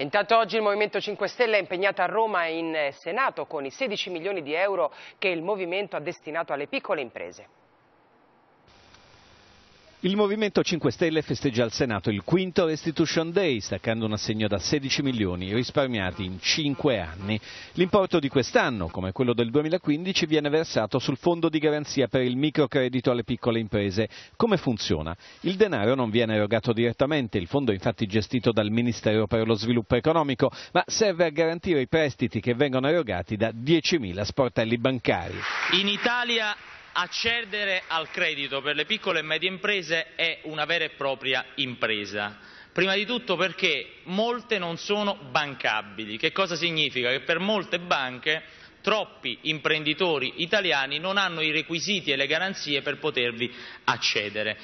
Intanto oggi il Movimento 5 Stelle è impegnato a Roma in eh, Senato con i 16 milioni di euro che il Movimento ha destinato alle piccole imprese. Il Movimento 5 Stelle festeggia al Senato il quinto Restitution Day, staccando un assegno da 16 milioni risparmiati in 5 anni. L'importo di quest'anno, come quello del 2015, viene versato sul fondo di garanzia per il microcredito alle piccole imprese. Come funziona? Il denaro non viene erogato direttamente, il fondo è infatti gestito dal Ministero per lo Sviluppo Economico, ma serve a garantire i prestiti che vengono erogati da 10.000 sportelli bancari. In Italia accedere al credito per le piccole e medie imprese è una vera e propria impresa. Prima di tutto perché molte non sono bancabili. Che cosa significa? Che per molte banche troppi imprenditori italiani non hanno i requisiti e le garanzie per potervi accedere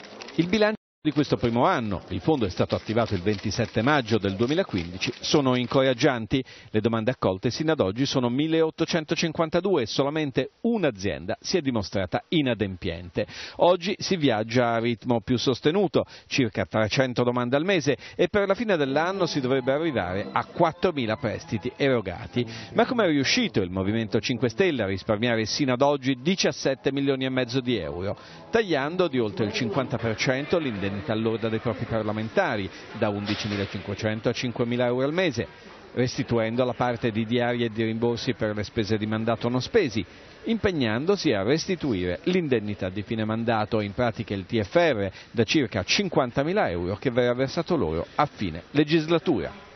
di questo primo anno, il fondo è stato attivato il 27 maggio del 2015, sono incoraggianti. Le domande accolte sino ad oggi sono 1852 e solamente un'azienda si è dimostrata inadempiente. Oggi si viaggia a ritmo più sostenuto, circa 300 domande al mese e per la fine dell'anno si dovrebbe arrivare a 4.000 prestiti erogati. Ma come è riuscito il Movimento 5 Stelle a risparmiare sino ad oggi 17 milioni e mezzo di euro? Tagliando di oltre il 50% l'indennità indennità lorda dei propri parlamentari da 11.500 a 5.000 euro al mese, restituendo la parte di diarie e di rimborsi per le spese di mandato non spesi, impegnandosi a restituire l'indennità di fine mandato, in pratica il TFR, da circa 50.000 euro che verrà versato loro a fine legislatura.